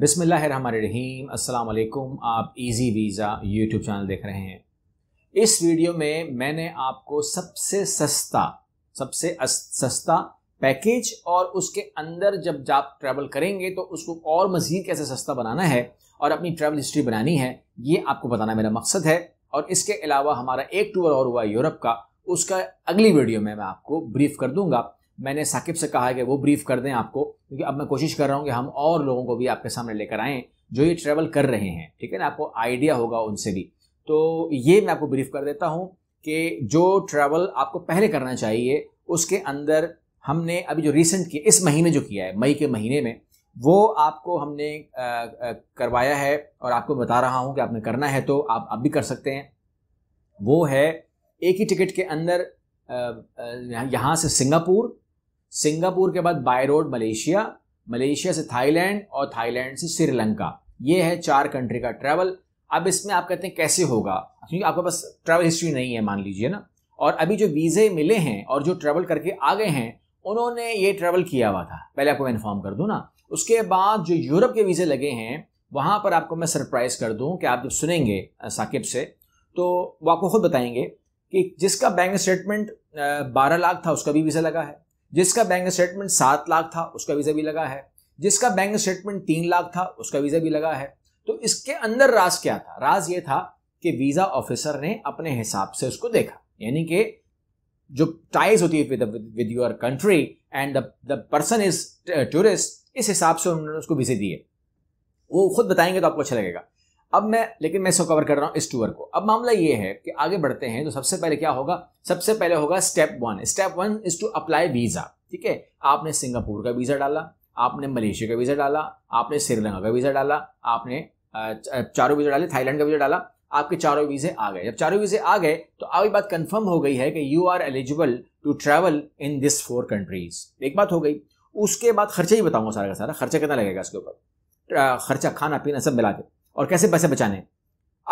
बिसमीम अल्लाम आप इजी वीज़ा यूट्यूब चैनल देख रहे हैं इस वीडियो में मैंने आपको सबसे सस्ता सबसे सस्ता पैकेज और उसके अंदर जब आप ट्रैवल करेंगे तो उसको और मज़ीद कैसे सस्ता बनाना है और अपनी ट्रैवल हिस्ट्री बनानी है ये आपको बताना मेरा मकसद है और इसके अलावा हमारा एक टूर और हुआ यूरोप का उसका अगली वीडियो में मैं आपको ब्रीफ कर दूंगा मैंने साकिब से कहा है कि वो ब्रीफ कर दें आपको क्योंकि अब मैं कोशिश कर रहा हूँ कि हम और लोगों को भी आपके सामने लेकर आएँ जो ये ट्रैवल कर रहे हैं ठीक है ना आपको आइडिया होगा उनसे भी तो ये मैं आपको ब्रीफ कर देता हूँ कि जो ट्रैवल आपको पहले करना चाहिए उसके अंदर हमने अभी जो रिसेंट किया इस महीने जो किया है मई के महीने में वो आपको हमने करवाया है और आपको बता रहा हूँ कि आपने करना है तो आप अब भी कर सकते हैं वो है एक ही टिकट के अंदर यहाँ से सिंगापुर सिंगापुर के बाद बाय रोड मलेशिया मलेशिया से थाईलैंड और थाईलैंड से श्रीलंका ये है चार कंट्री का ट्रैवल अब इसमें आप कहते हैं कैसे होगा क्योंकि आपके पास ट्रैवल हिस्ट्री नहीं है मान लीजिए ना और अभी जो वीज़े मिले हैं और जो ट्रैवल करके आ गए हैं उन्होंने ये ट्रैवल किया हुआ था पहले आपको मैं इन्फॉर्म कर दूँ ना उसके बाद जो यूरोप के वीज़े लगे हैं वहाँ पर आपको मैं सरप्राइज़ कर दूँ कि आप जब सुनेंगे साकिब से तो वो आपको खुद बताएंगे कि जिसका बैंक स्टेटमेंट बारह लाख था उसका भी वीज़ा लगा है जिसका बैंक स्टेटमेंट सात लाख था उसका वीज़ा भी लगा है जिसका बैंक स्टेटमेंट तीन लाख था उसका वीज़ा भी लगा है तो इसके अंदर राज क्या था राज ये था कि वीज़ा ऑफिसर ने अपने हिसाब से उसको देखा यानी कि जो टाइज होती है with your country and the person is tourist इस हिसाब से उन्होंने उसको वीज़े दिए वो खुद बताएंगे तो आपको अच्छा लगेगा अब मैं लेकिन मैं इसको कवर कर रहा हूँ इस टूर को अब मामला ये है कि आगे बढ़ते हैं तो सबसे पहले क्या होगा सबसे पहले होगा step one step one is to apply visa ठीक है आपने सिंगापुर का वीज़ा डाला आपने मलेशिया का वीज़ा डाला आपने श्रीलंका का वीज़ा डाला आपने चारों वीज़ा डाले थाईलैंड का वीज़ा डाला आपके चारों वीज़े आ गए जब चारों वीज़े आ गए तो अब बात कंफर्म हो गई है कि you are eligible to travel in this four countries एक बात हो गई उसके बाद खर्चा ही बताऊंगा सारा का सारा खर्चा कितना लगेगा इसके ऊपर खर्चा खाना पीना सब मिला के और कैसे पैसे बचाने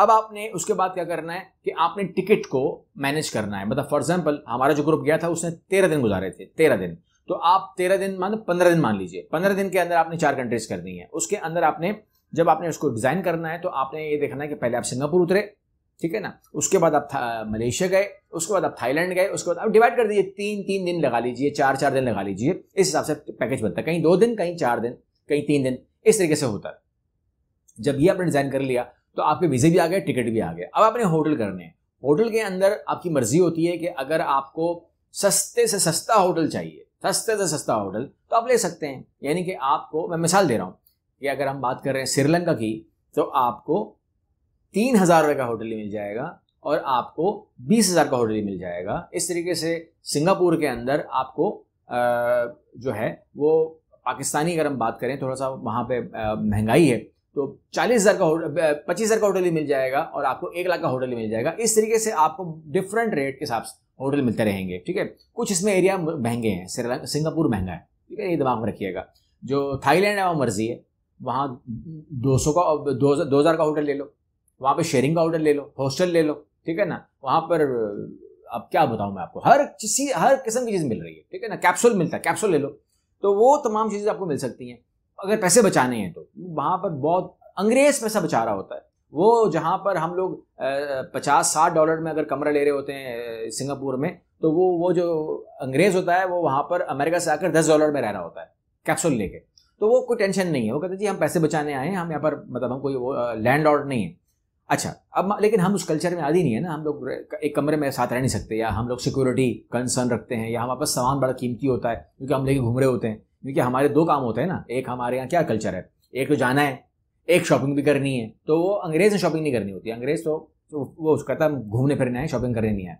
अब आपने उसके बाद क्या करना है कि आपने टिकट को मैनेज करना है मतलब फॉर एग्जाम्पल हमारा जो ग्रुप गया था उसने तेरह दिन गुजारे थे तेरह दिन तो आप तेरह दिन मतलब पंद्रह दिन मान लीजिए पंद्रह दिन के अंदर आपने चार कंट्रीज दी है उसके अंदर आपने जब आपने उसको डिज़ाइन करना है तो आपने ये देखना है कि पहले आप सिंगापुर उतरे ठीक है ना उसके बाद आप मलेशिया गए उसके बाद आप थाईलैंड गए उसके बाद आप डिवाइड कर दीजिए तीन तीन दिन लगा लीजिए चार चार दिन लगा लीजिए इस हिसाब से पैकेज बनता है कहीं दो दिन कहीं चार दिन कहीं तीन दिन इस तरीके से होता है जब ये आपने डिज़ाइन कर लिया तो आपके वीज़े भी आ गए टिकट भी आ गए अब आपने होटल करने हैं होटल के अंदर आपकी मर्जी होती है कि अगर आपको सस्ते से सस्ता होटल चाहिए सस्ते से सस्ता होटल तो आप ले सकते हैं यानी कि आपको मैं मिसाल दे रहा हूँ कि अगर हम बात कर रहे हैं श्रीलंका की तो आपको तीन हज़ार रुपये का होटल ही मिल जाएगा और आपको बीस हज़ार का होटल ही मिल जाएगा इस तरीके से सिंगापुर के अंदर आपको जो है वो पाकिस्तानी अगर हम बात करें थोड़ा सा वहाँ पे महंगाई है तो चालीस हज़ार का पच्चीस हज़ार का होटल ही मिल जाएगा और आपको एक लाख का होटल ही मिल जाएगा इस तरीके से आपको डिफरेंट रेट के हिसाब से होटल मिलते रहेंगे ठीक है कुछ इसमें एरिया महंगे हैं सिंगापुर महंगा है ठीक है ये दिमाग में रखिएगा जो थाईलैंड है वहाँ मर्जी है वहाँ दो सौ का दो हज़ार का होटल ले लो वहाँ पर शेयरिंग का होटल ले लो हॉस्टल ले लो ठीक है ना वहाँ पर अब क्या बताऊँ मैं आपको हर किसी हर किस्म की चीज़ मिल रही है ठीक है ना कैप्सूल मिलता है कैप्सूल ले लो तो वो तमाम चीज़ें आपको मिल सकती हैं अगर पैसे बचाने हैं तो वहाँ पर बहुत अंग्रेज पैसा बचा रहा होता है वो जहाँ पर हम लोग पचास साठ डॉलर में अगर कमरा ले रहे होते हैं सिंगापुर में तो वो वो जो अंग्रेज होता है वो वहाँ पर अमेरिका से आकर दस डॉलर में रह रहा होता है कैप्सूल लेके तो वो कोई टेंशन नहीं है वो कहते जी हम पैसे बचाने आए हैं हम यहाँ पर मतलब हम कोई वो लैंड ऑर्डर नहीं है अच्छा अब लेकिन हम उस कल्चर में आदि नहीं है ना हम लोग एक कमरे में साथ रह नहीं सकते या हम लोग सिक्योरिटी कंसर्न रखते हैं या हमारे पास सामान बड़ा कीमती होता है क्योंकि हम लेके घूम रहे होते हैं क्योंकि हमारे दो काम होते हैं ना एक हमारे यहाँ क्या कल्चर है एक तो जाना है एक शॉपिंग भी करनी है तो वो अंग्रेज से शॉपिंग नहीं करनी होती अंग्रेज तो, वो उसका था घूमने फिरने आए शॉपिंग करने नहीं आए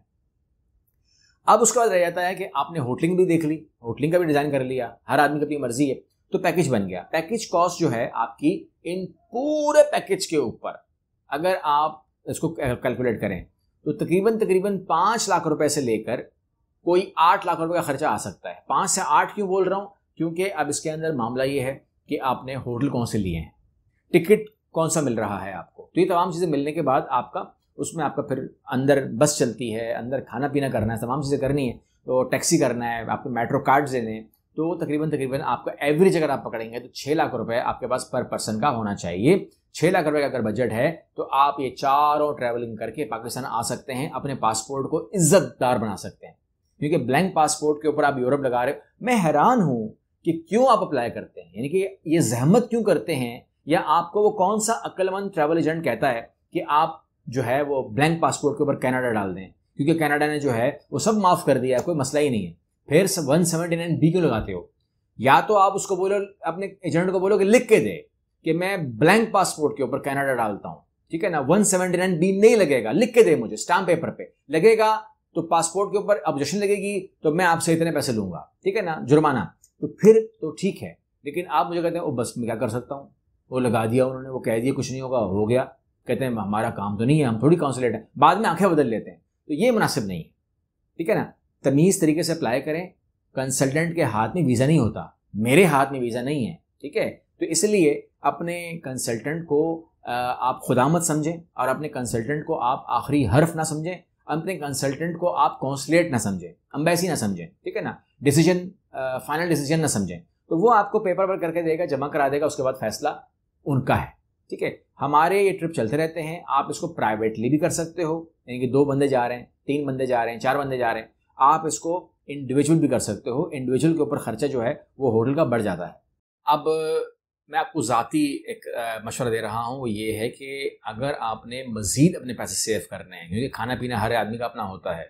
अब उसके बाद रह जाता है कि आपने होटलिंग भी देख ली होटलिंग का भी डिज़ाइन कर लिया हर आदमी की अपनी मर्जी है तो पैकेज बन गया पैकेज कॉस्ट जो है आपकी इन पूरे पैकेज के ऊपर अगर आप इसको कैलकुलेट करें तो तकरीबन तकरीबन पाँच लाख रुपए से लेकर कोई आठ लाख रुपए का खर्चा आ सकता है पाँच से आठ क्यों बोल रहा हूँ क्योंकि अब इसके अंदर मामला ये है कि आपने होटल कौन से लिए हैं टिकट कौन सा मिल रहा है आपको तो ये तमाम चीज़ें मिलने के बाद आपका उसमें आपका फिर अंदर बस चलती है अंदर खाना पीना करना है तमाम चीज़ें करनी है तो टैक्सी करना है आपको मेट्रो कार्ड देने हैं तो तकरीबन तकरीबन आपका एवरेज अगर आप पकड़ेंगे तो छः लाख रुपए आपके पास पर पर्सन का होना चाहिए छः लाख रुपए का अगर बजट है तो आप ये चारों ट्रैवलिंग करके पाकिस्तान आ सकते हैं अपने पासपोर्ट को इज्जतदार बना सकते हैं क्योंकि ब्लैंक पासपोर्ट के ऊपर आप यूरोप लगा रहे हो मैं हैरान हूँ कि क्यों आप अप्लाई करते हैं यानी कि ये जहमत क्यों करते हैं या आपको वो कौन सा अक्लमंद ट्रैवल एजेंट कहता है कि आप जो है वो ब्लैंक पासपोर्ट के ऊपर कनाडा डाल दें क्योंकि कनाडा ने जो है वो सब माफ़ कर दिया है कोई मसला ही नहीं है फिर वन सेवेंटी नाइन बी क्यों लगाते हो या तो आप उसको बोलो अपने एजेंट को बोलो कि लिख के दे कि मैं ब्लैंक पासपोर्ट के ऊपर कनाडा डालता हूँ ठीक है ना वन सेवेंटी नाइन बी नहीं लगेगा लिख के दे मुझे स्टाम्प पेपर पे लगेगा तो पासपोर्ट के ऊपर ऑब्जेक्शन लगेगी तो मैं आपसे इतने पैसे लूंगा ठीक है ना जुर्माना तो फिर तो ठीक है लेकिन आप मुझे कहते हैं वो बस मैं क्या कर सकता हूँ वो लगा दिया उन्होंने वो कह दिया कुछ नहीं होगा हो गया कहते हैं हमारा काम तो नहीं है हम थोड़ी काउंसिलेट हैं बाद में आंखें बदल लेते हैं तो ये मुनासिब नहीं है ठीक है ना तमीज़ तरीके से अप्लाई करें कंसल्टेंट के हाथ में वीज़ा नहीं होता मेरे हाथ में वीज़ा नहीं है ठीक है तो इसलिए अपने कंसल्टेंट को आप खुदामत समझें और अपने कंसल्टेंट को आप आखिरी हर्फ ना समझें अपने कंसल्टेंट को आप कौंसलेट ना समझें अम्बेसी ना समझें ठीक है ना डिसीजन फाइनल डिसीजन ना समझें तो वो आपको पेपर वर्क करके देगा जमा करा देगा उसके बाद फैसला उनका है ठीक है हमारे ये ट्रिप चलते रहते हैं आप इसको प्राइवेटली भी कर सकते हो यानी कि दो बंदे जा रहे हैं तीन बंदे जा रहे हैं चार बंदे जा रहे हैं आप इसको इंडिविजुअल भी कर सकते हो इंडिविजुअल के ऊपर खर्चा जो है वो होटल का बढ़ जाता है अब मैं आपको ज़ाती एक मशवरा दे रहा हूँ वो ये है कि अगर आपने मज़ीद अपने पैसे सेव करने हैं क्योंकि खाना पीना हर आदमी का अपना होता है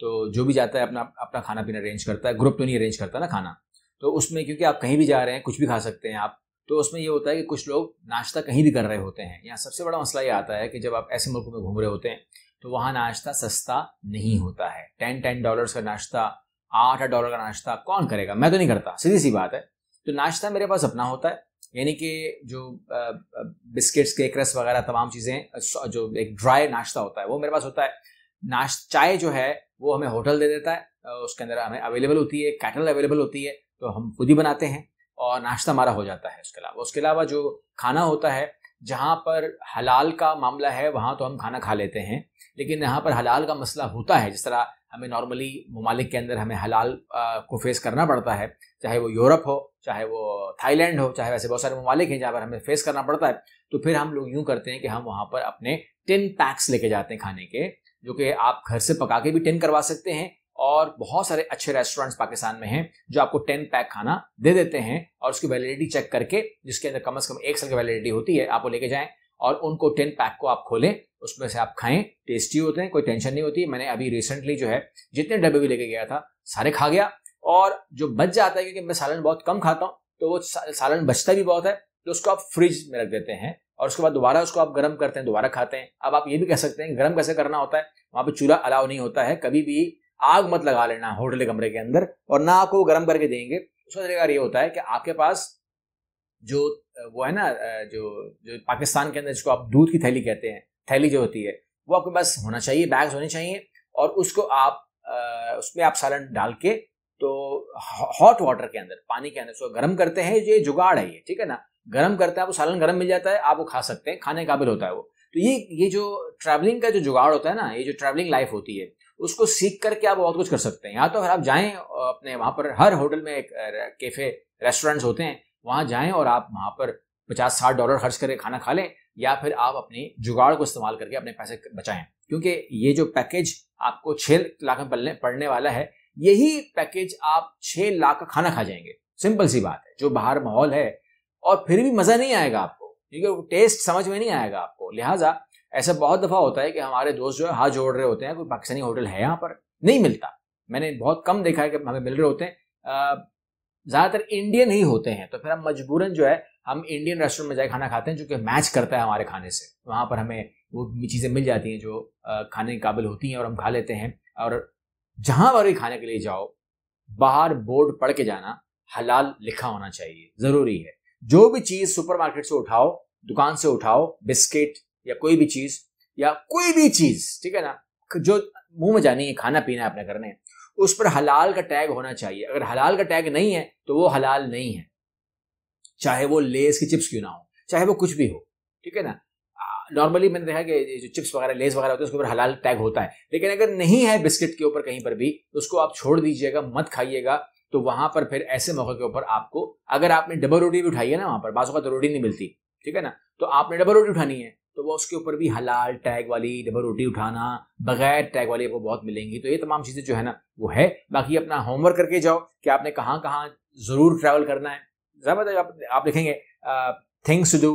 तो जो भी जाता है अपना अपना खाना पीना अरेंज करता है ग्रुप तो नहीं अरेंज करता ना खाना तो उसमें क्योंकि आप कहीं भी जा रहे हैं कुछ भी खा सकते हैं आप तो उसमें ये होता है कि कुछ लोग नाश्ता कहीं भी कर रहे होते हैं यहाँ सबसे बड़ा मसला ये आता है कि जब आप ऐसे मुल्कों में घूम रहे होते हैं तो वहाँ नाश्ता सस्ता नहीं होता है टेन टेन डॉलर्स का नाश्ता आठ आठ डॉलर का नाश्ता कौन करेगा मैं तो नहीं करता सीधी सी बात है तो नाश्ता मेरे पास अपना होता है यानी कि जो बिस्किट्स केक रस वगैरह तमाम चीज़ें जो एक ड्राई नाश्ता होता है वो मेरे पास होता है नाश चाय जो है वो हमें होटल दे देता है उसके अंदर हमें अवेलेबल होती है कैटल अवेलेबल होती है तो हम खुद ही बनाते हैं और नाश्ता हमारा हो जाता है उसके अलावा उसके अलावा जो खाना होता है जहाँ पर हलाल का मामला है वहाँ तो हम खाना खा लेते हैं लेकिन यहाँ पर हलाल का मसला होता है जिस तरह हमें नॉर्मली ममालिक के अंदर हमें हलाल को फेस करना पड़ता है चाहे वो यूरोप हो चाहे वो थाईलैंड हो चाहे वैसे बहुत सारे ममालिक हैं जहाँ पर हमें फेस करना पड़ता है तो फिर हम लोग यूँ करते हैं कि हम वहाँ पर अपने टिन पैक्स लेके जाते हैं खाने के जो कि आप घर से पका के भी टिन करवा सकते हैं और बहुत सारे अच्छे रेस्टोरेंट्स पाकिस्तान में हैं जो आपको टेन पैक खाना दे देते हैं और उसकी वैलिडिटी चेक करके जिसके अंदर कम से कम एक साल की वैलिडिटी होती है आप वो लेके जाएं और उनको टेन पैक को आप खोलें उसमें से आप खाएं टेस्टी होते हैं कोई टेंशन नहीं होती मैंने अभी रिसेंटली जो है जितने डब्बे भी लेके गया था सारे खा गया और जो बच जाता है क्योंकि मैं सालन बहुत कम खाता हूँ तो वो सालन बचता भी बहुत है तो उसको आप फ्रिज में रख देते हैं और उसके बाद दोबारा उसको आप गर्म करते हैं दोबारा खाते हैं अब आप ये भी कह सकते हैं गर्म कैसे करना होता है वहाँ पर चूल्हा अलाव नहीं होता है कभी भी आग मत लगा लेना होटल कमरे के अंदर और ना आपको गर्म करके देंगे उसका तरीका ये होता है कि आपके पास जो वो है ना जो जो पाकिस्तान के अंदर जिसको आप दूध की थैली कहते हैं थैली जो होती है वो आपके पास होना चाहिए बैग्स होने चाहिए और उसको आप उसमें आप सालन डाल के तो हॉट वाटर के अंदर पानी के अंदर उसको गर्म करते हैं ये जुगाड़ है ये ठीक है ना गर्म करते हैं आपको सालन गर्म मिल जाता है आप वो खा सकते हैं खाने काबिल होता है वो तो ये ये जो ट्रैवलिंग का जो जुगाड़ होता है ना ये जो ट्रैवलिंग लाइफ होती है उसको सीख करके आप बहुत कुछ कर सकते हैं या तो अगर आप जाएं अपने वहाँ पर हर होटल में एक कैफे रेस्टोरेंट्स होते हैं वहाँ जाएं और आप वहाँ पर पचास साठ डॉलर खर्च करके खाना खा लें या फिर आप अपने जुगाड़ को इस्तेमाल करके अपने पैसे बचाएं क्योंकि ये जो पैकेज आपको छः लाख में पलने पड़ने वाला है यही पैकेज आप छः लाख का खाना खा जाएंगे सिंपल सी बात है जो बाहर माहौल है और फिर भी मज़ा नहीं आएगा आपको क्योंकि टेस्ट समझ में नहीं आएगा आपको लिहाजा ऐसा बहुत दफ़ा होता है कि हमारे दोस्त जो है हाथ जोड़ रहे होते हैं कोई पाकिस्तानी होटल है यहाँ पर नहीं मिलता मैंने बहुत कम देखा है कि हमें मिल रहे होते हैं ज़्यादातर इंडियन ही होते हैं तो फिर हम मजबूरन जो है हम इंडियन रेस्टोरेंट में जाए खाना खाते हैं जो कि मैच करता है हमारे खाने से वहां पर हमें वो चीज़ें मिल जाती हैं जो खाने के काबिल होती हैं और हम खा लेते हैं और जहां पर भी खाने के लिए जाओ बाहर बोर्ड पढ़ के जाना हलाल लिखा होना चाहिए ज़रूरी है जो भी चीज़ सुपरमार्केट से उठाओ दुकान से उठाओ बिस्किट या कोई भी चीज़ या कोई भी चीज़ ठीक है ना जो मुंह में जानी है खाना पीना है अपने करने उस पर हलाल का टैग होना चाहिए अगर हलाल का टैग नहीं है तो वो हलाल नहीं है चाहे वो लेस की चिप्स क्यों ना हो चाहे वो कुछ भी हो ठीक है ना नॉर्मली मैंने देखा कि जो चिप्स वगैरह लेस वगैरह होते हैं उसके ऊपर हलाल टैग होता है लेकिन अगर नहीं है बिस्किट के ऊपर कहीं पर भी तो उसको आप छोड़ दीजिएगा मत खाइएगा तो वहां पर फिर ऐसे मौके के ऊपर आपको अगर आपने डबल रोटी भी उठाई है ना वहां पर बाजू का तो रोटी नहीं मिलती ठीक है ना तो आपने डबल रोटी उठानी है तो वह उसके ऊपर भी हलाल टैग वाली डबल रोटी उठाना बगैर टैग वाली आपको बहुत मिलेंगी तो ये तमाम चीज़ें जो है ना वो है बाकी अपना होमवर्क करके जाओ कि आपने कहाँ कहाँ ज़रूर ट्रैवल करना है ज़्यादा आप, आप लिखेंगे things to do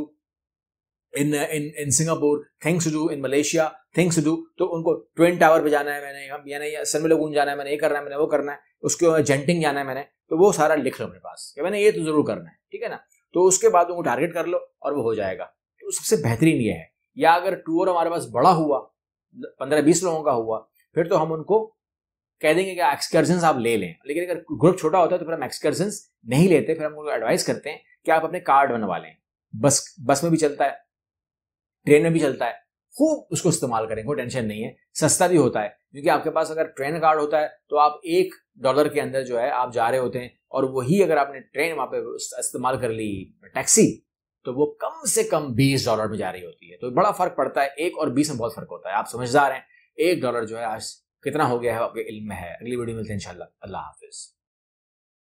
in in in Singapore things to do in Malaysia things to do तो उनको ट्विन टावर पर जाना है मैंने हम यानी सन लगून जाना है मैंने ये करना है मैंने वो करना है उसके जेंटिंग जाना है मैंने तो वो सारा लिख लो अपने पास कि मैंने ये तो ज़रूर करना है ठीक है ना तो उसके बाद उनको टारगेट कर लो और वो हो जाएगा तो सबसे बेहतरीन ये है या अगर टूर हमारे पास बड़ा हुआ पंद्रह बीस लोगों का हुआ फिर तो हम उनको कह देंगे कि एक्सकर्जन आप ले लें लेकिन अगर ग्रुप छोटा होता है तो फिर हम एक्सकर्जन नहीं लेते फिर हम उनको एडवाइस करते हैं कि आप अपने कार्ड बनवा लें बस बस में भी चलता है ट्रेन में भी चलता है खूब उसको इस्तेमाल करें कोई टेंशन नहीं है सस्ता भी होता है क्योंकि आपके पास अगर ट्रेन कार्ड होता है तो आप एक डॉलर के अंदर जो है आप जा रहे होते हैं और वही अगर आपने ट्रेन वहां पे इस्तेमाल कर ली टैक्सी तो वो कम से कम बीस डॉलर में जा रही होती है तो बड़ा फर्क पड़ता है एक और बीस में बहुत फर्क होता है आप समझदार हैं एक डॉलर जो है आज कितना हो गया है आपके इल्म में है अगली वीडियो मिलते हैं इंशाल्लाह अल्लाह हाफिज़